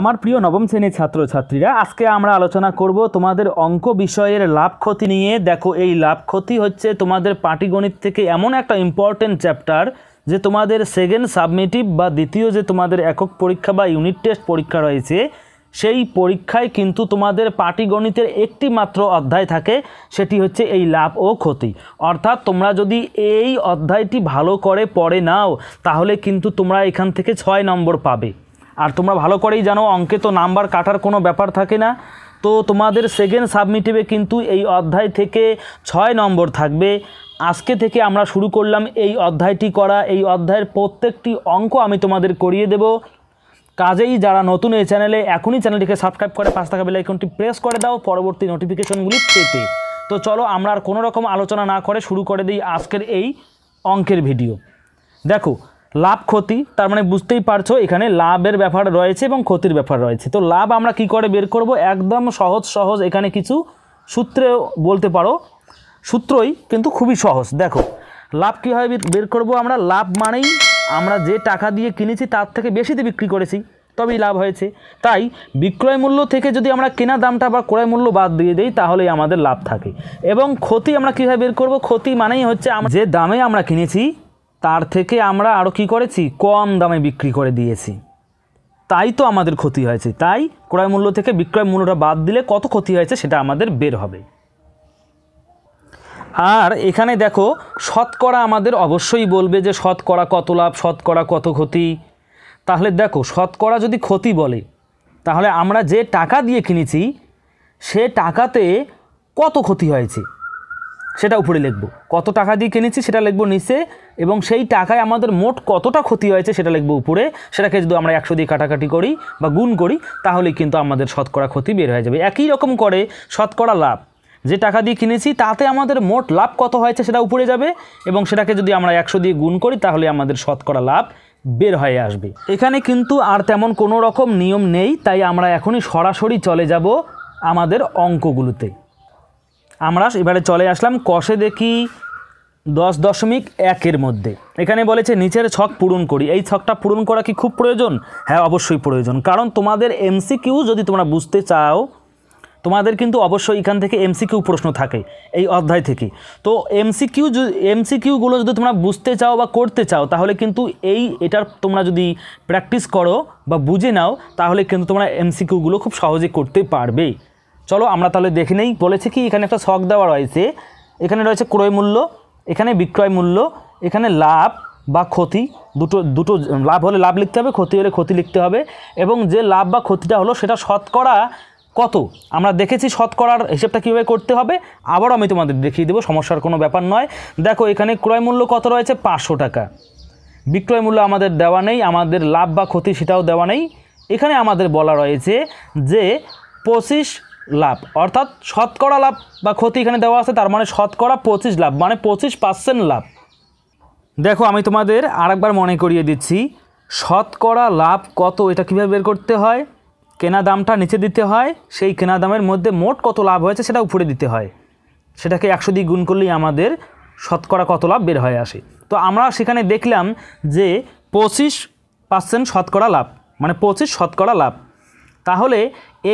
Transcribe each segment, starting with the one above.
আমার প্রিয় নবম শ্রেণীর ছাত্রছাত্রীরা আজকে আমরা আলোচনা করব তোমাদের অঙ্ক বিষয়ের লাভ ক্ষতি নিয়ে দেখো এই লাভ ক্ষতি হচ্ছে তোমাদের পাটিগণিত থেকে এমন একটা ইম্পর্টেন্ট চ্যাপ্টার যে তোমাদের সেকেন্ড সাবমিটিভ বা দ্বিতীয় যে তোমাদের একক পরীক্ষা বা ইউনিট টেস্ট পরীক্ষা রয়েছে সেই পরীক্ষায় কিন্তু তোমাদের পাটিগণিতের একটি মাত্র অধ্যায় থাকে সেটি হচ্ছে এই লাভ ও ক্ষতি অর্থাৎ তোমরা যদি এই অধ্যায়টি ভালো করে পড়ে নাও তাহলে কিন্তু তোমরা এখান থেকে ছয় নম্বর পাবে আর তোমরা ভালো করেই জানো অঙ্কে তো নাম্বার কাটার কোনো ব্যাপার থাকে না তো তোমাদের সেকেন্ড সাবমিটিভে কিন্তু এই অধ্যায় থেকে ছয় নম্বর থাকবে আজকে থেকে আমরা শুরু করলাম এই অধ্যায়টি করা এই অধ্যায়ের প্রত্যেকটি অঙ্ক আমি তোমাদের করিয়ে দেব কাজেই যারা নতুন এই চ্যানেলে এখনই চ্যানেলটিকে সাবস্ক্রাইব করে পাঁচ টাকা বেলাইকনটি প্রেস করে দাও পরবর্তী নোটিফিকেশনগুলি পেতে তো চলো আমরা আর কোনো রকম আলোচনা না করে শুরু করে দিই আজকের এই অঙ্কের ভিডিও দেখো লাভ ক্ষতি তার মানে বুঝতেই পারছো এখানে লাভের ব্যাপার রয়েছে এবং ক্ষতির ব্যাপার রয়েছে তো লাভ আমরা কি করে বের করব একদম সহজ সহজ এখানে কিছু সূত্রে বলতে পারো সূত্রই কিন্তু খুবই সহজ দেখো লাভ কীভাবে বের করব আমরা লাভ মানেই আমরা যে টাকা দিয়ে কিনেছি তার থেকে বেশিতে বিক্রি করেছি তবেই লাভ হয়েছে তাই বিক্রয় মূল্য থেকে যদি আমরা কেনা দামটা বা ক্রয় মূল্য বাদ দিয়ে দিই তাহলেই আমাদের লাভ থাকে এবং ক্ষতি আমরা কীভাবে বের করব ক্ষতি মানেই হচ্ছে যে দামে আমরা কিনেছি তার থেকে আমরা আরও কি করেছি কম দামে বিক্রি করে দিয়েছি তাই তো আমাদের ক্ষতি হয়েছে তাই ক্রয় মূল্য থেকে বিক্রয় মূল্যটা বাদ দিলে কত ক্ষতি হয়েছে সেটা আমাদের বের হবে আর এখানে দেখো শতকরা আমাদের অবশ্যই বলবে যে শতকরা কত লাভ শতকরা কত ক্ষতি তাহলে দেখো শতকরা যদি ক্ষতি বলে তাহলে আমরা যে টাকা দিয়ে কিনেছি সে টাকাতে কত ক্ষতি হয়েছে সেটা উপরে লিখব কত টাকা দিয়ে কিনেছি সেটা লিখব নিচে এবং সেই টাকায় আমাদের মোট কতটা ক্ষতি হয়েছে সেটা লিখব উপরে সেটাকে যদি আমরা একশো দিয়ে কাটাকাটি করি বা গুণ করি তাহলে কিন্তু আমাদের শতকরা ক্ষতি বের হয়ে যাবে একই রকম করে শতকরা লাভ যে টাকা দিয়ে কিনেছি তাতে আমাদের মোট লাভ কত হয়েছে সেটা উপরে যাবে এবং সেটাকে যদি আমরা একশো দিয়ে গুণ করি তাহলে আমাদের শতকরা লাভ বের হয়ে আসবে এখানে কিন্তু আর তেমন কোনো রকম নিয়ম নেই তাই আমরা এখনই সরাসরি চলে যাব আমাদের অঙ্কগুলোতে আমরা এবারে চলে আসলাম কষে দেখি দশ দশমিক একের মধ্যে এখানে বলেছে নিচের ছক পূরণ করি এই ছকটা পূরণ করা কি খুব প্রয়োজন হ্যাঁ অবশ্যই প্রয়োজন কারণ তোমাদের এমসিকিউ যদি তোমরা বুঝতে চাও তোমাদের কিন্তু অবশ্যই এখান থেকে এমসিকিউ প্রশ্ন থাকে এই অধ্যায় থেকে তো এমসিকিউ এমসিকিউগুলো যদি তোমরা বুঝতে চাও বা করতে চাও তাহলে কিন্তু এই এটার তোমরা যদি প্র্যাকটিস করো বা বুঝে নাও তাহলে কিন্তু তোমরা এমসিকিউগুলো খুব সহজে করতে পারবে চলো আমরা তাহলে দেখে নেই বলেছে কি এখানে একটা শখ দেওয়া রয়েছে এখানে রয়েছে ক্রয় মূল্য এখানে বিক্রয় মূল্য এখানে লাভ বা ক্ষতি দুটো দুটো লাভ হলে লাভ লিখতে হবে ক্ষতি হলে ক্ষতি লিখতে হবে এবং যে লাভ বা ক্ষতিটা হলো সেটা শতকরা কত আমরা দেখেছি শতকরার হিসেবটা কীভাবে করতে হবে আবার আমি তোমাদের দেখিয়ে দেবো সমস্যার কোনো ব্যাপার নয় দেখো এখানে ক্রয় মূল্য কত রয়েছে পাঁচশো টাকা বিক্রয় মূল্য আমাদের দেওয়া নেই আমাদের লাভ বা ক্ষতি সেটাও দেওয়া নেই এখানে আমাদের বলা রয়েছে যে পঁচিশ লাভ অর্থাৎ শতকরা লাভ বা ক্ষতি এখানে দেওয়া আছে তার মানে শতকরা পঁচিশ লাভ মানে পঁচিশ পার্সেন্ট লাভ দেখো আমি তোমাদের আরেকবার মনে করিয়ে দিচ্ছি শতকরা লাভ কত এটা কীভাবে বের করতে হয় কেনা দামটা নিচে দিতে হয় সেই কেনা দামের মধ্যে মোট কত লাভ হয়েছে সেটা উপরে দিতে হয় সেটাকে একশো দিক গুণ করলেই আমাদের শতকরা কত লাভ বের হয়ে আসে তো আমরা সেখানে দেখলাম যে পঁচিশ পার্সেন্ট শতকরা লাভ মানে পঁচিশ শতকরা লাভ তাহলে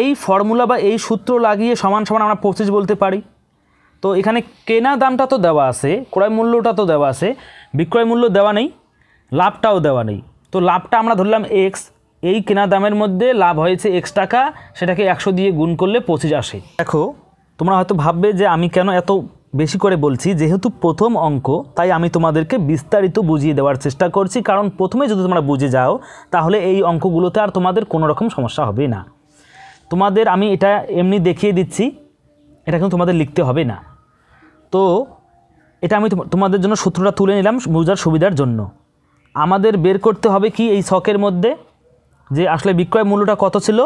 এই ফর্মুলা বা এই সূত্র লাগিয়ে সমান সমান আমরা পঁচিশ বলতে পারি তো এখানে কেনা দামটা তো দেওয়া আছে ক্রয় মূল্যটা তো দেওয়া আছে বিক্রয় মূল্য দেওয়া নেই লাভটাও দেওয়া নেই তো লাভটা আমরা ধরলাম এক্স এই কেনা দামের মধ্যে লাভ হয়েছে এক্স টাকা সেটাকে একশো দিয়ে গুণ করলে পঁচিশ আসে দেখো তোমরা হয়তো ভাববে যে আমি কেন এত বেশি করে বলছি যেহেতু প্রথম অঙ্ক তাই আমি তোমাদেরকে বিস্তারিত বুঝিয়ে দেওয়ার চেষ্টা করছি কারণ প্রথমে যদি তোমরা বুঝে যাও তাহলে এই অঙ্কগুলোতে আর তোমাদের কোনো রকম সমস্যা হবে না তোমাদের আমি এটা এমনি দেখিয়ে দিচ্ছি এটা কিন্তু তোমাদের লিখতে হবে না তো এটা আমি তোমাদের জন্য সূত্রটা তুলে নিলাম বোঝার সুবিধার জন্য আমাদের বের করতে হবে কি এই শখের মধ্যে যে আসলে বিক্রয় মূল্যটা কত ছিল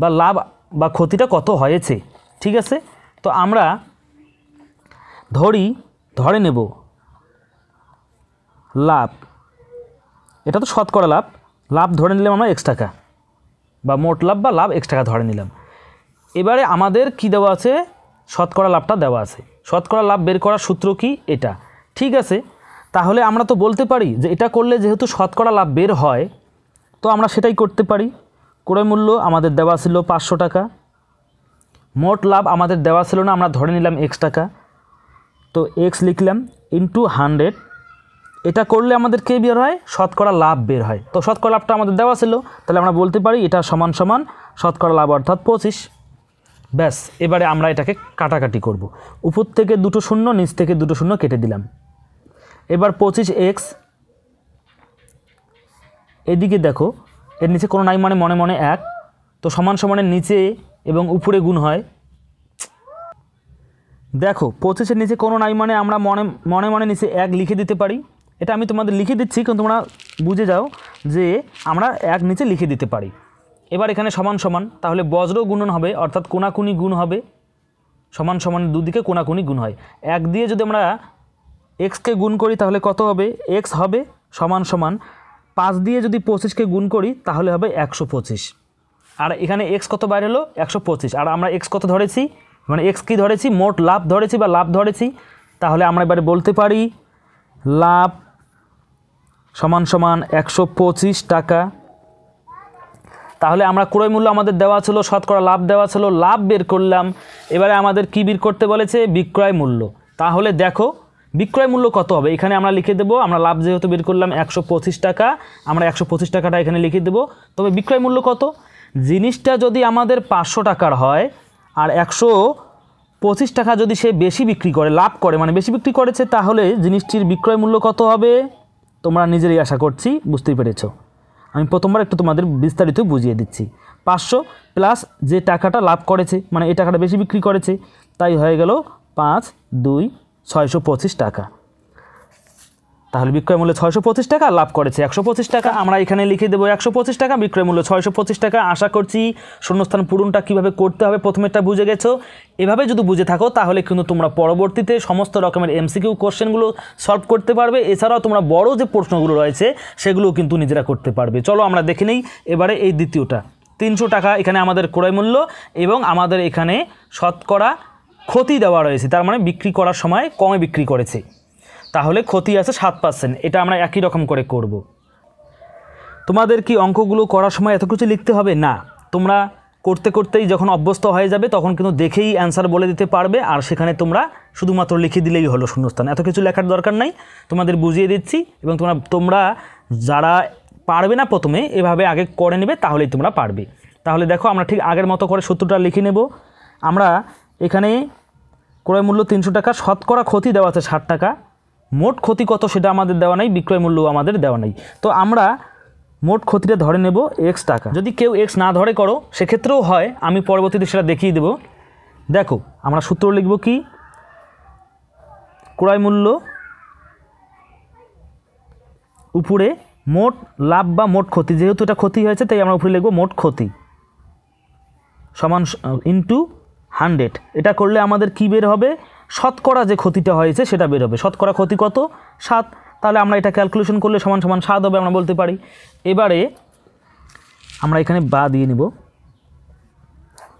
বা লাভ বা ক্ষতিটা কত হয়েছে ঠিক আছে তো আমরা ধরি ধরে নেব লাভ এটা তো শতকরা লাভ লাভ ধরে নিলাম আমরা এক্স টাকা বা মোট লাভ বা লাভ এক্স টাকা ধরে নিলাম এবারে আমাদের কি দেওয়া আছে শতকরা লাভটা দেওয়া আছে শতকরা লাভ বের করার সূত্র কি এটা ঠিক আছে তাহলে আমরা তো বলতে পারি যে এটা করলে যেহেতু শতকরা লাভ বের হয় তো আমরা সেটাই করতে পারি ক্রয় মূল্য আমাদের দেওয়া ছিল পাঁচশো টাকা মোট লাভ আমাদের দেওয়া ছিল না আমরা ধরে নিলাম এক্স টাকা তো এক্স লিখলাম ইন্টু হান্ড্রেড এটা করলে আমাদের কে বের হয় শতকরা লাভ বের হয় তো শতকরা লাভটা আমাদের দেওয়া ছিল তাহলে আমরা বলতে পারি এটা সমান সমান শতকরা লাভ অর্থাৎ পঁচিশ ব্যাস এবারে আমরা এটাকে কাটাকাটি করব। উপর থেকে দুটো শূন্য নিচ থেকে দুটো শূন্য কেটে দিলাম এবার পঁচিশ এক্স এদিকে দেখো এর নিচে কোনো নাই মানে মনে মনে এক তো সমান সমানের নিচে এবং উপরে গুণ হয় দেখো পঁচিশের নিচে কোনো নাই মানে আমরা মনে মনে মনে নিচে এক লিখে দিতে পারি এটা আমি তোমাদের লিখে দিচ্ছি কিন্তু তোমরা বুঝে যাও যে আমরা এক নিচে লিখে দিতে পারি এবার এখানে সমান সমান তাহলে বজ্র গুণন হবে অর্থাৎ কোনাকুনি গুণ হবে সমান সমান দুদিকে কোনাকুনি গুণ হয় এক দিয়ে যদি আমরা এক্সকে গুণ করি তাহলে কত হবে এক্স হবে সমান সমান পাঁচ দিয়ে যদি পঁচিশকে গুণ করি তাহলে হবে একশো পঁচিশ আর এখানে এক্স কত বাইরে হলো একশো পঁচিশ আর আমরা এক্স কত ধরেছি মানে এক্স কী ধরেছি মোট লাভ ধরেছি বা লাভ ধরেছি তাহলে আমরা এবারে বলতে পারি লাভ সমান সমান একশো পঁচিশ টাকা তাহলে আমরা ক্রয় মূল্য আমাদের দেওয়া ছিল শতকরা লাভ দেওয়া ছিল লাভ বের করলাম এবারে আমাদের কী বের করতে বলেছে বিক্রয় মূল্য তাহলে দেখো বিক্রয় মূল্য কত হবে এখানে আমরা লিখে দেবো আমরা লাভ যেহেতু বের করলাম একশো টাকা আমরা একশো টাকাটা এখানে লিখে দেবো তবে বিক্রয় মূল্য কত জিনিসটা যদি আমাদের পাঁচশো টাকার হয় আর একশো পঁচিশ টাকা যদি সে বেশি বিক্রি করে লাভ করে মানে বেশি বিক্রি করেছে তাহলে জিনিসটির বিক্রয় মূল্য কত হবে তোমরা নিজেরই আশা করছি বুঝতেই পেরেছ আমি প্রথমবার একটু তোমাদের বিস্তারিত বুঝিয়ে দিচ্ছি পাঁচশো প্লাস যে টাকাটা লাভ করেছে মানে এই টাকাটা বেশি বিক্রি করেছে তাই হয়ে গেল পাঁচ দুই ছয়শো পঁচিশ টাকা তাহলে বিক্রয় মূল্য ছয়শো পঁচিশ টাকা লাভ করেছে একশো পঁচিশ টাকা আমরা এখানে লিখে দেবো একশো পঁচিশ টাকা বিক্রয় মূল্য ছয়শো পঁচিশ টাকা আশা করছি শূন্যস্থান পূরণটা কিভাবে করতে হবে প্রথমেরটা বুঝে গেছো এভাবে যদি বুঝে থাকো তাহলে কিন্তু তোমরা পরবর্তীতে সমস্ত রকমের এমসিকিউ কোশ্চেনগুলো সলভ করতে পারবে এছাড়াও তোমরা বড় যে প্রশ্নগুলো রয়েছে সেগুলোও কিন্তু নিজেরা করতে পারবে চলো আমরা দেখে নিই এবারে এই দ্বিতীয়টা তিনশো টাকা এখানে আমাদের ক্রয় মূল্য এবং আমাদের এখানে শতকরা ক্ষতি দেওয়া রয়েছে তার মানে বিক্রি করার সময় কমে বিক্রি করেছে তাহলে ক্ষতি আছে সাত পার্সেন্ট এটা আমরা একই রকম করে করব। তোমাদের কি অঙ্কগুলো করার সময় এত কিছু লিখতে হবে না তোমরা করতে করতেই যখন অভ্যস্ত হয়ে যাবে তখন কিন্তু দেখেই অ্যান্সার বলে দিতে পারবে আর সেখানে তোমরা শুধুমাত্র লিখে দিলেই হলো শূন্যস্থান এত কিছু লেখার দরকার নাই তোমাদের বুঝিয়ে দিচ্ছি এবং তোমরা তোমরা যারা পারবে না প্রথমে এভাবে আগে করে নেবে তাহলেই তোমরা পারবে তাহলে দেখো আমরা ঠিক আগের মতো করে সূত্রটা লিখে নেব আমরা এখানে ক্রয় মূল্য তিনশো টাকা শতকরা ক্ষতি দেওয়া আছে ষাট টাকা মোট ক্ষতি কত সেটা আমাদের দেওয়া নাই বিক্রয় মূল্য আমাদের দেওয়া নাই তো আমরা মোট ক্ষতিটা ধরে নেব এক্স টাকা যদি কেউ এক্স না ধরে করো সেক্ষেত্রেও হয় আমি পরবর্তীতে সেটা দেখিয়ে দেব দেখো আমরা সূত্র লিখব কি ক্রয় মূল্য উপরে মোট লাভ বা মোট ক্ষতি যেহেতু এটা ক্ষতি হয়েছে তাই আমরা উপরে লিখব মোট ক্ষতি সমান ইন্টু হান্ড্রেড এটা করলে আমাদের কী বের হবে শতকরা যে ক্ষতিটা হয়েছে সেটা বেরোবে শতকরা ক্ষতি কত সাত তাহলে আমরা এটা ক্যালকুলেশন করলে সমান সমান সাত হবে আমরা বলতে পারি এবারে আমরা এখানে বা দিয়ে নিব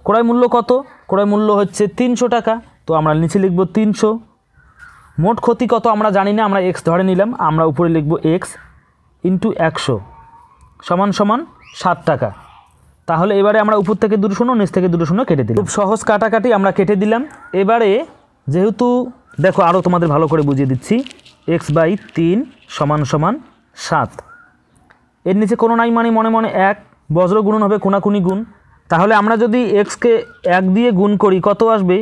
ক্রয় মূল্য কত ক্রয় মূল্য হচ্ছে তিনশো টাকা তো আমরা নিচে লিখব তিনশো মোট ক্ষতি কত আমরা জানি না আমরা এক্স ধরে নিলাম আমরা উপরে লিখব এক্স ইন্টু একশো সমান সমান সাত টাকা তাহলে এবারে আমরা উপর থেকে দুটো শূন্য নিচ থেকে দুটো শূন্য কেটে দিলাম খুব সহজ কাটাকাটি আমরা কেটে দিলাম এবারে যেহেতু দেখো আরও তোমাদের ভালো করে বুঝিয়ে দিচ্ছি এক্স বাই তিন সমান সমান সাত এর নিচে কোনো নাই মানে মনে মনে এক বজ্র গুণন হবে কোনাকুনি গুণ তাহলে আমরা যদি এক্সকে এক দিয়ে গুণ করি কত আসবে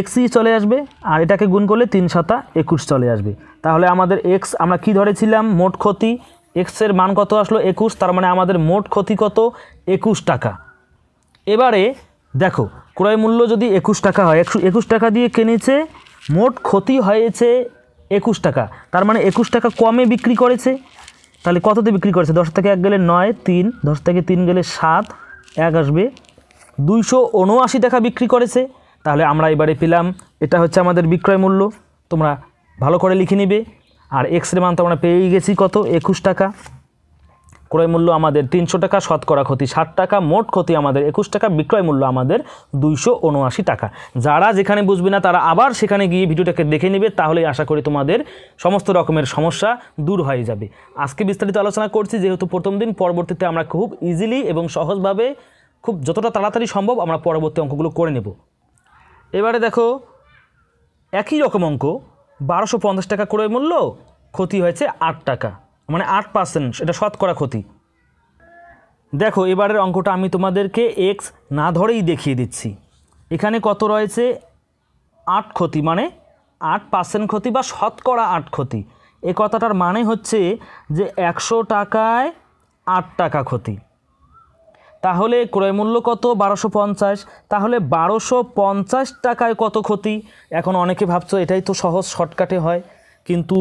এক্সই চলে আসবে আর এটাকে গুণ করলে তিন শতা একুশ চলে আসবে তাহলে আমাদের এক্স আমরা কি ধরেছিলাম মোট ক্ষতি এক্সের মান কত আসলো একুশ তার মানে আমাদের মোট ক্ষতি কত একুশ টাকা এবারে দেখো ক্রয় মূল্য যদি একুশ টাকা হয় একশো একুশ টাকা দিয়ে কিনেছে মোট ক্ষতি হয়েছে একুশ টাকা তার মানে একুশ টাকা কমে বিক্রি করেছে তাহলে কততে বিক্রি করেছে দশ থেকে এক গেলে নয় তিন দশ থেকে তিন গেলে সাত এক আসবে দুইশো উনআশি টাকা বিক্রি করেছে তাহলে আমরা এবারে পেলাম এটা হচ্ছে আমাদের বিক্রয় মূল্য তোমরা ভালো করে লিখে নিবে আর এক্স রে মান তো আমরা পেয়েই গেছি কত একুশ টাকা ক্রয় মূল্য আমাদের তিনশো টাকা শতকরা ক্ষতি ষাট টাকা মোট ক্ষতি আমাদের একুশ টাকা বিক্রয় মূল্য আমাদের দুইশো উনআশি টাকা যারা যেখানে বুঝবে না তারা আবার সেখানে গিয়ে ভিডিওটাকে দেখে নেবে তাহলেই আশা করি তোমাদের সমস্ত রকমের সমস্যা দূর হয়ে যাবে আজকে বিস্তারিত আলোচনা করছি যেহেতু প্রথম দিন পরবর্তীতে আমরা খুব ইজিলি এবং সহজভাবে খুব যতটা তাড়াতাড়ি সম্ভব আমরা পরবর্তী অঙ্কগুলো করে নেব এবারে দেখো একই রকম অঙ্ক বারোশো টাকা ক্রয় মূল্য ক্ষতি হয়েছে আট টাকা মানে আট পার্সেন্ট এটা শতকরা ক্ষতি দেখো এবারের অঙ্কটা আমি তোমাদেরকে এক্স না ধরেই দেখিয়ে দিচ্ছি এখানে কত রয়েছে আট ক্ষতি মানে আট পার্সেন্ট ক্ষতি বা শতকরা আট ক্ষতি এ কথাটার মানে হচ্ছে যে একশো টাকায় আট টাকা ক্ষতি তাহলে ক্রয়মূল্য কত বারোশো পঞ্চাশ তাহলে বারোশো পঞ্চাশ টাকায় কত ক্ষতি এখন অনেকে ভাবছো এটাই তো সহজ শর্টকাটে হয় কিন্তু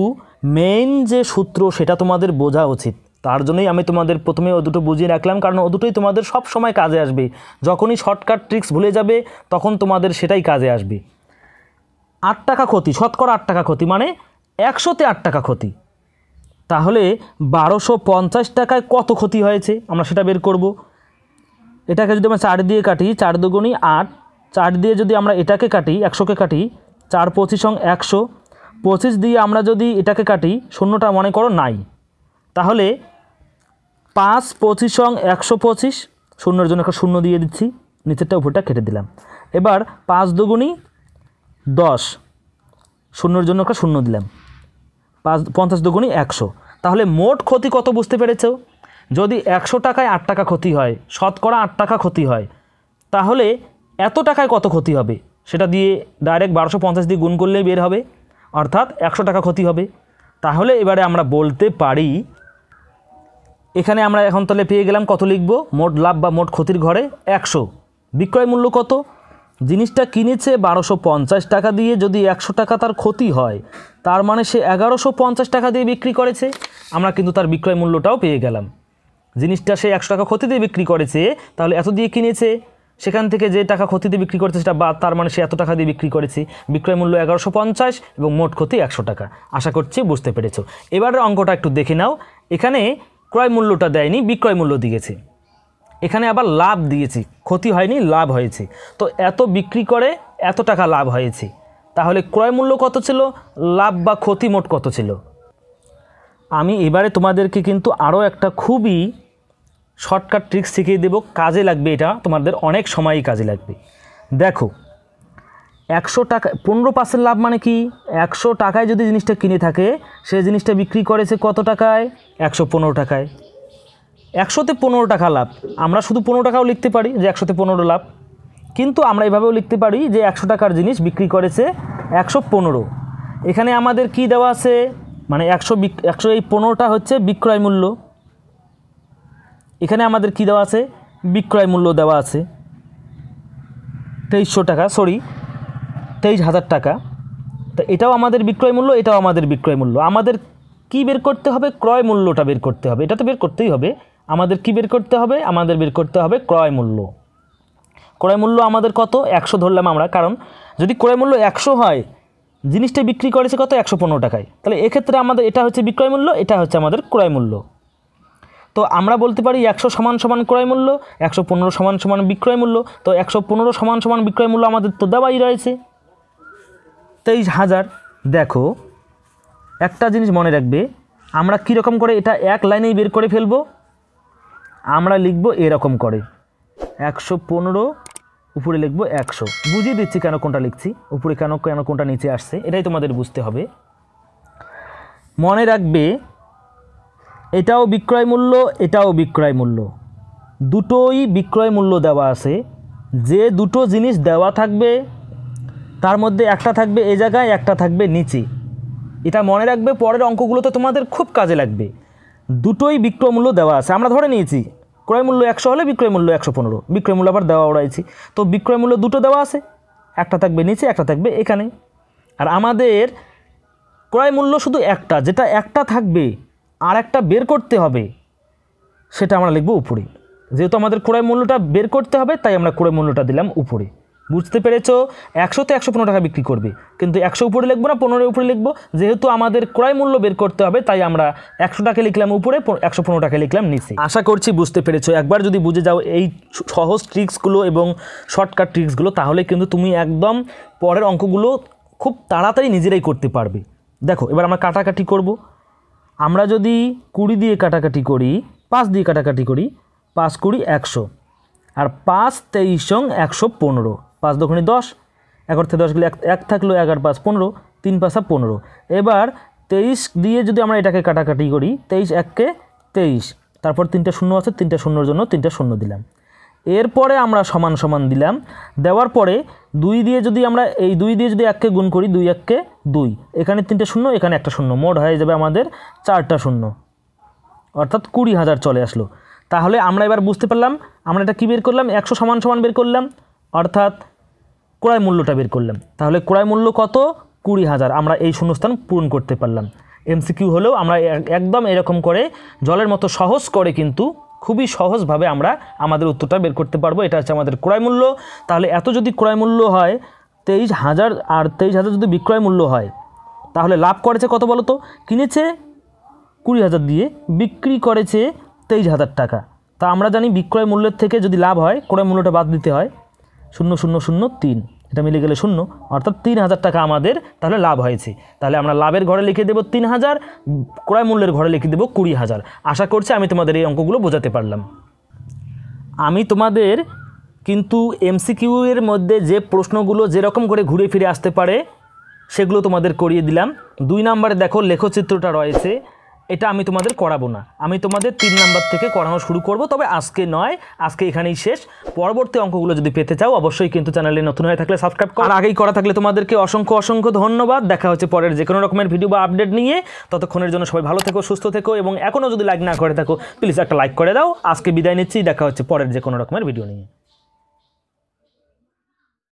মেইন যে সূত্র সেটা তোমাদের বোঝা উচিত তার জন্যই আমি তোমাদের প্রথমে ও দুটো বুঝিয়ে রাখলাম কারণ ও দুটোই তোমাদের সব সময় কাজে আসবে যখনই শর্টকাট ট্রিক্স ভুলে যাবে তখন তোমাদের সেটাই কাজে আসবে আট টাকা ক্ষতি শতকরা আট টাকা ক্ষতি মানে একশোতে আট টাকা ক্ষতি তাহলে বারোশো পঞ্চাশ টাকায় কত ক্ষতি হয়েছে আমরা সেটা বের করব এটাকে যদি আমরা চার দিয়ে কাটি চার দুগুণি আট চার দিয়ে যদি আমরা এটাকে কাটি একশোকে কাটি চার পঁচিশ একশো পঁচিশ দিয়ে আমরা যদি এটাকে কাটি শূন্যটা মনে করো নাই তাহলে পাঁচ পঁচিশ সং একশো পঁচিশ শূন্যের জন্য একটা শূন্য দিয়ে দিচ্ছি নিচেরটা উপরটা কেটে দিলাম এবার পাঁচ দুগুণি দশ শূন্যের জন্য একটা শূন্য দিলাম পাঁচ পঞ্চাশ দুগুণি একশো তাহলে মোট ক্ষতি কত বুঝতে পেরেছ যদি একশো টাকায় আট টাকা ক্ষতি হয় শতকরা আট টাকা ক্ষতি হয় তাহলে এত টাকায় কত ক্ষতি হবে সেটা দিয়ে ডাইরেক্ট বারোশো পঞ্চাশ দিয়ে গুণ করলেই বের হবে অর্থাৎ একশো টাকা ক্ষতি হবে তাহলে এবারে আমরা বলতে পারি এখানে আমরা এখন তাহলে পেয়ে গেলাম কত লিখব মোট লাভ বা মোট ক্ষতির ঘরে একশো বিক্রয় মূল্য কত জিনিসটা কিনেছে বারোশো পঞ্চাশ টাকা দিয়ে যদি একশো টাকা তার ক্ষতি হয় তার মানে সে এগারোশো পঞ্চাশ টাকা দিয়ে বিক্রি করেছে আমরা কিন্তু তার বিক্রয় মূল্যটাও পেয়ে গেলাম জিনিসটা সে একশো টাকা ক্ষতি দিয়ে বিক্রি করেছে তাহলে এত দিয়ে কিনেছে সেখান থেকে যে টাকা ক্ষতিতে বিক্রি করছে সেটা বাদ তার মানে সে এত টাকা দিয়ে বিক্রি করেছি বিক্রয় মূল্য এগারোশো পঞ্চাশ এবং মোট ক্ষতি একশো টাকা আশা করছি বুঝতে পেরেছ এবারের অঙ্কটা একটু দেখে নাও এখানে ক্রয় মূল্যটা দেয়নি বিক্রয় মূল্য দিয়েছে এখানে আবার লাভ দিয়েছি ক্ষতি হয়নি লাভ হয়েছে তো এত বিক্রি করে এত টাকা লাভ হয়েছে তাহলে ক্রয় মূল্য কত ছিল লাভ বা ক্ষতি মোট কত ছিল আমি এবারে তোমাদেরকে কিন্তু আরও একটা খুবই শর্টকাট ট্রিক্স শিখিয়ে দেব কাজে লাগবে এটা তোমাদের অনেক সময়ই কাজে লাগবে দেখো একশো টাকা পনেরো পার্সেন্ট লাভ মানে কি একশো টাকায় যদি জিনিসটা কিনে থাকে সে জিনিসটা বিক্রি করেছে কত টাকায় একশো পনেরো টাকায় একশোতে পনেরো টাকা লাভ আমরা শুধু পনেরো টাকাও লিখতে পারি যে একশোতে পনেরো লাভ কিন্তু আমরা এভাবেও লিখতে পারি যে একশো টাকার জিনিস বিক্রি করেছে একশো পনেরো এখানে আমাদের কি দেওয়া আছে মানে একশো বিক একশো এই পনেরোটা হচ্ছে বিক্রয় মূল্য এখানে আমাদের কি দেওয়া আছে বিক্রয় মূল্য দেওয়া আছে তেইশশো টাকা সরি তেইশ হাজার টাকা তো এটাও আমাদের বিক্রয় মূল্য এটাও আমাদের বিক্রয় মূল্য আমাদের কি বের করতে হবে ক্রয় মূল্যটা বের করতে হবে এটা তো বের করতেই হবে আমাদের কি বের করতে হবে আমাদের বের করতে হবে ক্রয় মূল্য ক্রয় মূল্য আমাদের কত একশো ধরলাম আমরা কারণ যদি ক্রয় মূল্য একশো হয় জিনিসটা বিক্রি করেছে কত একশো পনেরো টাকায় তাহলে এক্ষেত্রে আমাদের এটা হচ্ছে বিক্রয় মূল্য এটা হচ্ছে আমাদের ক্রয় মূল্য তো আমরা বলতে পারি একশো সমান সমান ক্রয় মূল্য একশো পনেরো সমান সমান বিক্রয় মূল্য তো একশো পনেরো সমান সমান বিক্রয় মূল্য আমাদের দেওয়াই রয়েছে তেইশ হাজার দেখো একটা জিনিস মনে রাখবে আমরা কীরকম করে এটা এক লাইনেই বের করে ফেলবো আমরা লিখব এরকম করে একশো পনেরো উপরে লিখব একশো বুঝিয়ে দিচ্ছি কেন কোনটা লিখছি উপরে কেন কেন কোনটা নিচে আসছে এটাই তোমাদের বুঝতে হবে মনে রাখবে এটাও বিক্রয় মূল্য এটাও বিক্রয় মূল্য দুটোই বিক্রয় মূল্য দেওয়া আছে যে দুটো জিনিস দেওয়া থাকবে তার মধ্যে একটা থাকবে এ জায়গায় একটা থাকবে নিচে এটা মনে রাখবে পরের অঙ্কগুলো তো তোমাদের খুব কাজে লাগবে দুটোই বিক্রয় মূল্য দেওয়া আছে আমরা ধরে নিয়েছি ক্রয় মূল্য একশো হলে বিক্রয় মূল্য একশো পনেরো বিক্রয় মূল্য আবার দেওয়া ওড়াইছি তো বিক্রয় মূল্য দুটো দেওয়া আছে একটা থাকবে নিচে একটা থাকবে এখানে আর আমাদের ক্রয় মূল্য শুধু একটা যেটা একটা থাকবে আর একটা বের করতে হবে সেটা আমরা লিখব উপরে যেহেতু আমাদের ক্রয় মূল্যটা বের করতে হবে তাই আমরা ক্রয় মূল্যটা দিলাম উপরে বুঝতে পেরেছো একশোতে একশো পনেরো টাকা বিক্রি করবে কিন্তু একশো উপরে লিখবো না পনেরো উপরে লিখবো যেহেতু আমাদের ক্রয় মূল্য বের করতে হবে তাই আমরা একশো টাকা লিখলাম উপরে একশো পনেরো টাকা লিখলাম নিচে আশা করছি বুঝতে পেরেছো একবার যদি বুঝে যাও এই সহজ ট্রিক্সগুলো এবং শর্টকাট ট্রিক্সগুলো তাহলে কিন্তু তুমি একদম পরের অঙ্কগুলো খুব তাড়াতাড়ি নিজেরাই করতে পারবে দেখো এবার আমরা কাটাকাটি করবো আমরা যদি কুড়ি দিয়ে কাটাকাটি করি পাঁচ দিয়ে কাটাকাটি করি পাঁচ কুড়ি একশো আর পাঁচ তেইশ সং একশো পনেরো পাঁচ দক্ষিণে দশ এক অর্থে দশ গেলে এক থাকলো এগারো পাঁচ পনেরো তিন পাঁচা পনেরো এবার তেইশ দিয়ে যদি আমরা এটাকে কাটাকাটি করি তেইশ এককে তেইশ তারপর তিনটা শূন্য আছে তিনটা শূন্যর জন্য তিনটা শূন্য দিলাম এরপরে আমরা সমান সমান দিলাম দেওয়ার পরে দুই দিয়ে যদি আমরা এই দুই দিয়ে যদি এককে গুণ করি দুই এককে দুই এখানে তিনটে শূন্য এখানে একটা শূন্য মোট হয়ে যাবে আমাদের চারটা শূন্য অর্থাৎ কুড়ি হাজার চলে আসলো তাহলে আমরা এবার বুঝতে পারলাম আমরা এটা কী বের করলাম একশো সমান সমান বের করলাম অর্থাৎ ক্রয় মূল্যটা বের করলাম তাহলে ক্রয় মূল্য কত কুড়ি হাজার আমরা এই শূন্যস্থান পূরণ করতে পারলাম এমসিকিউ হলেও আমরা একদম এরকম করে জলের মতো সহজ করে কিন্তু খুবই সহজভাবে আমরা আমাদের উত্তরটা বের করতে পারবো এটা হচ্ছে আমাদের ক্রয় মূল্য তাহলে এত যদি ক্রয় মূল্য হয় তেইশ হাজার আর তেইশ হাজার যদি বিক্রয় মূল্য হয় তাহলে লাভ করেছে কত বলো তো কিনেছে কুড়ি হাজার দিয়ে বিক্রি করেছে তেইশ হাজার টাকা তা আমরা জানি বিক্রয় মূল্যের থেকে যদি লাভ হয় ক্রয় মূল্যটা বাদ দিতে হয় শূন্য শূন্য শূন্য তিন এটা মিলে গেলে শূন্য অর্থাৎ তিন হাজার টাকা আমাদের তাহলে লাভ হয়েছে তাহলে আমরা লাভের ঘরে লিখে দেবো তিন হাজার ক্রয় মূল্যের ঘরে লিখে দেবো কুড়ি হাজার আশা করছি আমি তোমাদের এই অঙ্কগুলো বোঝাতে পারলাম আমি তোমাদের কিন্তু এমসিকিউ এর মধ্যে যে প্রশ্নগুলো যেরকম করে ঘুরে ফিরে আসতে পারে সেগুলো তোমাদের করিয়ে দিলাম দুই নম্বরে দেখো লেখচিত্রটা রয়েছে এটা আমি তোমাদের করাবো না আমি তোমাদের তিন নাম্বার থেকে করানো শুরু করব তবে আজকে নয় আজকে এখানেই শেষ পরবর্তী অঙ্কগুলো যদি পেতে চাও অবশ্যই কিন্তু চ্যানেলে নতুন হয়ে থাকলে সাবস্ক্রাইব কর আগেই করা থাকলে তোমাদেরকে অসংখ্য অসংখ্য ধন্যবাদ দেখা হচ্ছে পরের যে কোনো রকমের ভিডিও বা আপডেট নিয়ে ততক্ষণের জন্য সবাই ভালো থেকো সুস্থ থেকো এবং এখনও যদি লাইক না করে থাকো প্লিজ একটা লাইক করে দাও আজকে বিদায় নিচ্ছি দেখা হচ্ছে পরের যে কোনো রকমের ভিডিও নিয়ে